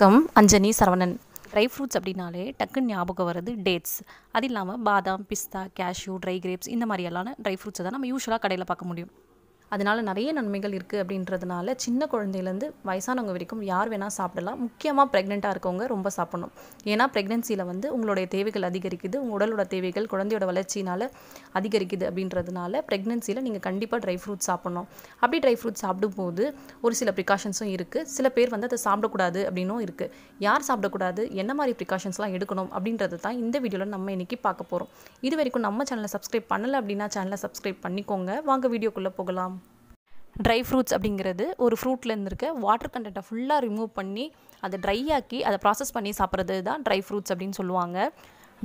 வணக்கம் Anjani Saravanan dry fruits அப்படின்னாலே டக்குன்னு ஞாபகம் வருது டேட்ஸ் அது இல்லாமல் பாதாம் பிஸ்தா கேஷ்யூ ட்ரை கிரேப்ஸ் இந்த மாதிரியெல்லாம் ட்ரை ஃப்ரூட்ஸை தான் நம்ம யூஸ்வலாக கடையில் பார்க்க முடியும் அதனால் நிறைய நன்மைகள் இருக்குது அப்படின்றதுனால சின்ன குழந்தையிலேருந்து வயசானவங்க வரைக்கும் யார் வேணால் சாப்பிடலாம் முக்கியமாக ப்ரெக்னெண்ட்டாக இருக்கவங்க ரொம்ப சாப்பிடணும் ஏன்னா ப்ரெக்னென்சியில் வந்து உங்களுடைய தேவைகள் அதிகரிக்குது உங்கள் உடலோட தேவைகள் குழந்தையோட வளர்ச்சினால் அதிகரிக்குது அப்படின்றதுனால ப்ரெக்னென்சியில் நீங்கள் கண்டிப்பாக ட்ரை ஃப்ரூட்ஸ் சாப்பிட்ணும் அப்படி ட்ரை ஃப்ரூட்ஸ் சாப்பிடும்போது ஒரு சில ப்ரிகாஷன்ஸும் இருக்குது சில பேர் வந்து அதை சாப்பிடக்கூடாது அப்படின்னும் இருக்குது யார் சாப்பிடக்கூடாது என்ன மாதிரி ப்ரிகாஷன்ஸ்லாம் எடுக்கணும் அப்படின்றது தான் இந்த வீடியோவில் நம்ம இன்றைக்கி பார்க்க போகிறோம் இது வரைக்கும் நம்ம சேனலை சப்ஸ்கிரைப் பண்ணலை அப்படின்னா சேனலை சப்ஸ்கிரைப் பண்ணிக்கோங்க வாங்க வீடியோக்குள்ளே போகலாம் ட்ரை ஃப்ரூட்ஸ் அப்படிங்கிறது ஒரு ஃப்ரூட்லேருந்து இருக்க வாட்டர் கண்டென்ட்டை ஃபுல்லாக ரிமூவ் பண்ணி அதை ட்ரை ஆக்கி அதை ப்ராசஸ் பண்ணி சாப்பிட்றது தான் ட்ரை ஃப்ரூட்ஸ் அப்படின்னு சொல்லுவாங்க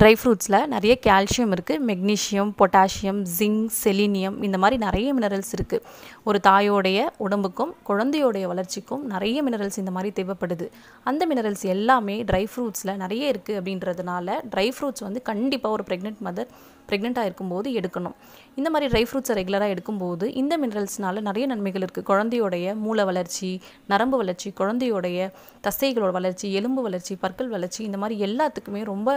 ட்ரை ஃப்ரூட்ஸில் நிறைய கால்சியம் இருக்குது மெக்னீஷியம் பொட்டாசியம் ஜிங்க் செலினியம் இந்த மாதிரி நிறைய மினரல்ஸ் இருக்குது ஒரு தாயோடைய உடம்புக்கும் குழந்தையோடைய வளர்ச்சிக்கும் நிறைய மினரல்ஸ் இந்த மாதிரி தேவைப்படுது அந்த மினரல்ஸ் எல்லாமே ட்ரை ஃப்ரூட்ஸில் நிறைய இருக்குது அப்படின்றதுனால ட்ரை ஃப்ரூட்ஸ் வந்து கண்டிப்பாக ஒரு ப்ரெக்னென்ட் மதர் ப்ரெக்னெண்ட்டாக இருக்கும்போது எடுக்கணும் இந்த மாதிரி ட்ரை ஃப்ரூட்ஸை ரெகுலராக எடுக்கும்போது இந்த மினரல்ஸ்னால நிறைய நன்மைகள் இருக்குது குழந்தையோடைய மூளை வளர்ச்சி நரம்பு வளர்ச்சி குழந்தையோடைய தசைகளோட வளர்ச்சி எலும்பு வளர்ச்சி பற்கள் வளர்ச்சி இந்த மாதிரி எல்லாத்துக்குமே ரொம்ப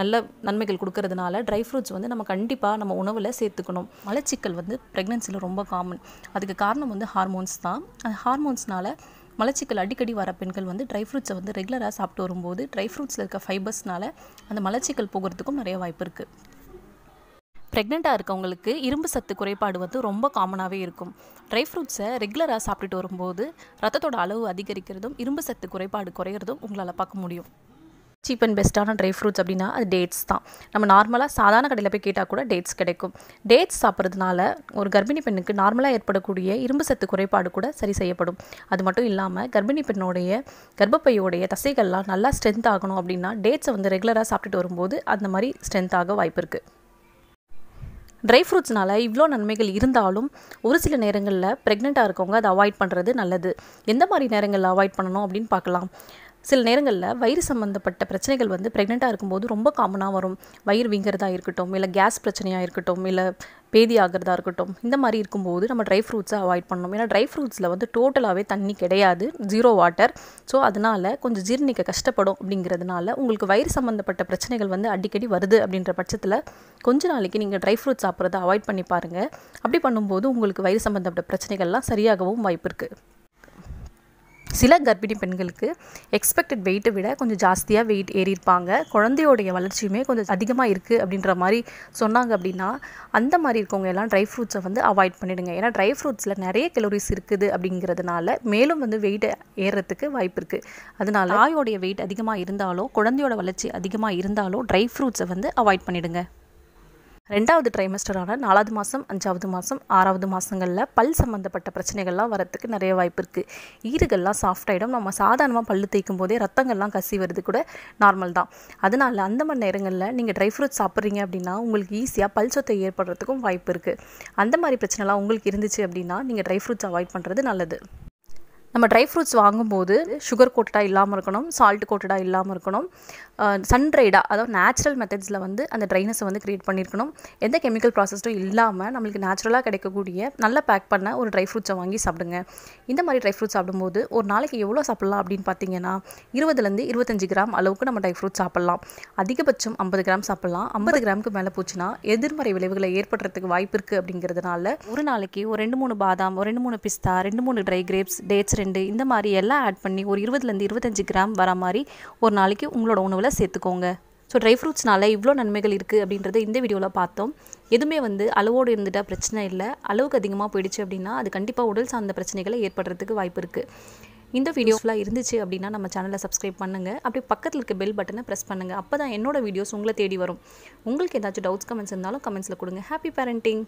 நல்ல நன்மைகள் கொடுக்கறதுனால ட்ரை ஃப்ரூட்ஸ் வந்து நம்ம கண்டிப்பாக நம்ம உணவில் சேர்த்துக்கணும் மலச்சிக்கல் வந்து ப்ரெக்னென்சியில் ரொம்ப காமன் அதுக்கு காரணம் வந்து ஹார்மோன்ஸ் தான் அந்த ஹார்மோன்ஸ்னால் மலச்சிக்கல் அடிக்கடி வர பெண்கள் வந்து ட்ரை ஃப்ரூட்ஸை வந்து ரெகுலராக சாப்பிட்டு வரும்போது ட்ரை ஃப்ரூட்ஸில் இருக்க ஃபைபர்ஸ்னால் அந்த மலச்சிக்கல் போகிறதுக்கும் நிறைய வாய்ப்பு இருக்குது ப்ரெக்னெண்ட்டாக இருக்கவங்களுக்கு இரும்பு சத்து குறைபாடு வந்து ரொம்ப காமனாகவே இருக்கும் ட்ரை ஃப்ரூட்ஸை ரெகுலராக சாப்பிட்டுட்டு வரும்போது ரத்தத்தோட அளவு அதிகரிக்கிறதும் இரும்பு சத்து குறைபாடு குறையிறதும் உங்களால் பார்க்க முடியும் சீப் அண்ட் பெஸ்ட்டான ட்ரை ஃப்ரூட்ஸ் அப்படின்னா அது டேட்ஸ் தான் நம்ம நார்மலாக சாதாரண கடையில் போய் கேட்டால் கூட டேட்ஸ் கிடைக்கும் டேட்ஸ் சாப்பிட்றதுனால ஒரு கர்ப்பிணி பெண்ணுக்கு நார்மலாக ஏற்படக்கூடிய இரும்பு சத்து குறைபாடு கூட சரி செய்யப்படும் அது மட்டும் இல்லாமல் கர்ப்பிணி பெண்ணோடைய கர்ப்பப்பையோடைய தசைகள்லாம் நல்லா ஸ்ட்ரென்த் ஆகணும் அப்படின்னா டேட்ஸை வந்து ரெகுலராக சாப்பிட்டுட்டு வரும்போது அந்த மாதிரி ஸ்ட்ரென்த் ஆக வாய்ப்பு இருக்குது ட்ரை ஃப்ரூட்ஸ்னால் இவ்வளோ நன்மைகள் இருந்தாலும் ஒரு சில நேரங்களில் ப்ரெக்னெண்ட்டாக இருக்கவங்க அதை அவாய்ட் பண்ணுறது நல்லது எந்த மாதிரி நேரங்களில் அவாய்ட் பண்ணணும் அப்படின்னு பார்க்கலாம் சில நேரங்களில் வயிறு சம்மந்தப்பட்ட பிரச்சனைகள் வந்து ப்ரெக்னெண்ட்டாக இருக்கும்போது ரொம்ப காமனாக வரும் வயிறு வீங்கிறதா இருக்கட்டும் இல்லை கேஸ் பிரச்சனையாக இருக்கட்டும் இல்லை பேதி ஆகிறதா இருக்கட்டும் இந்த மாதிரி இருக்கும்போது நம்ம ட்ரை ஃப்ரூட்ஸை அவாய்ட் பண்ணணும் ஏன்னா ட்ரை ஃப்ரூட்ஸில் வந்து டோட்டலாகவே தண்ணி கிடையாது ஜீரோ வாட்டர் ஸோ அதனால் கொஞ்சம் ஜீர்ணிக்க கஷ்டப்படும் அப்படிங்கிறதுனால உங்களுக்கு வயிறு சம்மந்தப்பட்ட பிரச்சனைகள் வந்து அடிக்கடி வருது அப்படின்ற பட்சத்தில் கொஞ்ச நாளைக்கு நீங்கள் ட்ரை ஃப்ரூட்ஸ் சாப்பிட்றத அவாய்ட் பண்ணி பாருங்கள் அப்படி பண்ணும்போது உங்களுக்கு வயிறு சம்மந்தப்பட்ட பிரச்சனைகள்லாம் சரியாகவும் வாய்ப்பு இருக்குது சில கர்ப்பிணி பெண்களுக்கு எக்ஸ்பெக்டட் வெயிட்டை விட கொஞ்சம் ஜாஸ்தியாக வெயிட் ஏறியிருப்பாங்க குழந்தையோடைய வளர்ச்சியுமே கொஞ்சம் அதிகமாக இருக்குது அப்படின்ற மாதிரி சொன்னாங்க அப்படின்னா அந்த மாதிரி இருக்கவங்க எல்லாம் ட்ரை ஃப்ரூட்ஸை வந்து அவாய்ட் பண்ணிவிடுங்க ஏன்னா ட்ரை ஃப்ரூட்ஸில் நிறைய கலோரிஸ் இருக்குது அப்படிங்கிறதுனால மேலும் வந்து வெயிட்டை ஏறுறதுக்கு வாய்ப்பு இருக்குது அதனால் ஆயோடைய வெயிட் அதிகமாக இருந்தாலோ குழந்தையோட வளர்ச்சி அதிகமாக இருந்தாலோ ட்ரை ஃப்ரூட்ஸை வந்து அவாய்ட் பண்ணிவிடுங்க ரெண்டாவது ட்ரைமஸ்டரான நாலாவது மாதம் அஞ்சாவது மாதம் ஆறாவது மாதங்களில் பல் சம்மந்தப்பட்ட பிரச்சனைகள்லாம் வரத்துக்கு நிறைய வாய்ப்பு இருக்குது ஈறுகள்லாம் சாஃப்ட் ஆகிடும் நம்ம சாதாரணமாக பல் தேய்க்கும் போதே ரத்தங்கள்லாம் கசி வருது கூட நார்மல் தான் அதனால் அந்த மாதிரி நேரங்களில் நீங்கள் ட்ரை ஃப்ரூட்ஸ் சாப்பிட்றீங்க அப்படின்னா உங்களுக்கு ஈஸியாக பல் சொத்தை ஏற்படுறதுக்கும் வாய்ப்பு இருக்குது அந்த மாதிரி பிரச்சனைலாம் உங்களுக்கு இருந்துச்சு அப்படின்னா நீங்கள் ட்ரை ஃப்ரூட்ஸ் அவாய்ட் பண்ணுறது நல்லது நம்ம ட்ரை ஃப்ரூட்ஸ் வாங்கும்போது சுகர் கோட்டடாக இல்லாமல் இருக்கணும் சால்ட் கோட்டடாக இல்லாமல் இருக்கணும் சன்ட்ரைடாக அதாவது நேச்சுரல் மெத்தட்ஸில் வந்து அந்த ட்ரைனஸை வந்து க்ரியேட் பண்ணியிருக்கணும் எந்த கெமிக்கல் ப்ராசஸும் இல்லாமல் நம்மளுக்கு நேச்சுரலாக கிடைக்கக்கூடிய நல்லா பேக் பண்ண ஒரு ட்ரை ஃப்ரூட்ஸை வாங்கி சாப்பிடுங்க இந்த மாதிரி ட்ரை ஃப்ரூட்ஸ் சாப்பிடும்போது ஒரு நாளைக்கு எவ்வளோ சாப்பிட்லாம் அப்படின்னு பார்த்தீங்கன்னா இருபதுலேருந்து இருபத்தஞ்சு கிராம் அளவுக்கு நம்ம ட்ரை ஃப்ரூட்ஸ் சாப்பிட்லாம் அதிகபட்சம் ஐம்பது கிராம் சாப்பிட்லாம் ஐம்பது கிராமுக்கு மேலே போச்சுன்னா எதிர்மறை விளைவுகளை ஏற்படுறதுக்கு வாய்ப்பு இருக்குது அப்படிங்கிறதுனால ஒரு நாளைக்கு ஒரு ரெண்டு மூணு பாதாம் ஒரு ரெண்டு மூணு பிஸ்தா ரெண்டு மூணு ட்ரை கிரேப்ஸ் டேட்ஸ் ரெண்டு இந்த மாதிரி எல்லாம் ஆட் பண்ணி ஒரு இருபதுலேருந்து இருபத்தஞ்சி கிராம் வர மாதிரி ஒரு நாளைக்கு உங்களோட உணவில் சேர்த்துக்கோங்க ஸோ ட்ரை ஃப்ரூட்ஸ்னால இவ்வளோ நன்மைகள் இருக்குது அப்படின்றத இந்த வீடியோவில் பார்த்தோம் எதுவுமே வந்து அளவோடு இருந்துட்டால் பிரச்சனை இல்லை அளவுக்கு அதிகமாக போயிடுச்சு அப்படின்னா அது கண்டிப்பாக உடல் சார்ந்த பிரச்சனைகளை ஏற்படுறதுக்கு வாய்ப்பு இருக்குது இந்த வீடியோஸ்லாம் இருந்துச்சு அப்படின்னா நம்ம சேனலை சப்ஸ்கிரைப் பண்ணுங்கள் அப்படி பக்கத்தில் இருக்க பெல் பட்டனை ப்ரெஸ் பண்ணுங்கள் அப்போ தான் என்னோடய வீடியோஸ் உங்களை தேடி வரும் உங்களுக்கு ஏதாச்சும் டவுட்ஸ் கமெண்ட்ஸ் இருந்தாலும் கமெண்ட்ஸில் கொடுங்க ஹாப்பி பேரண்டிங்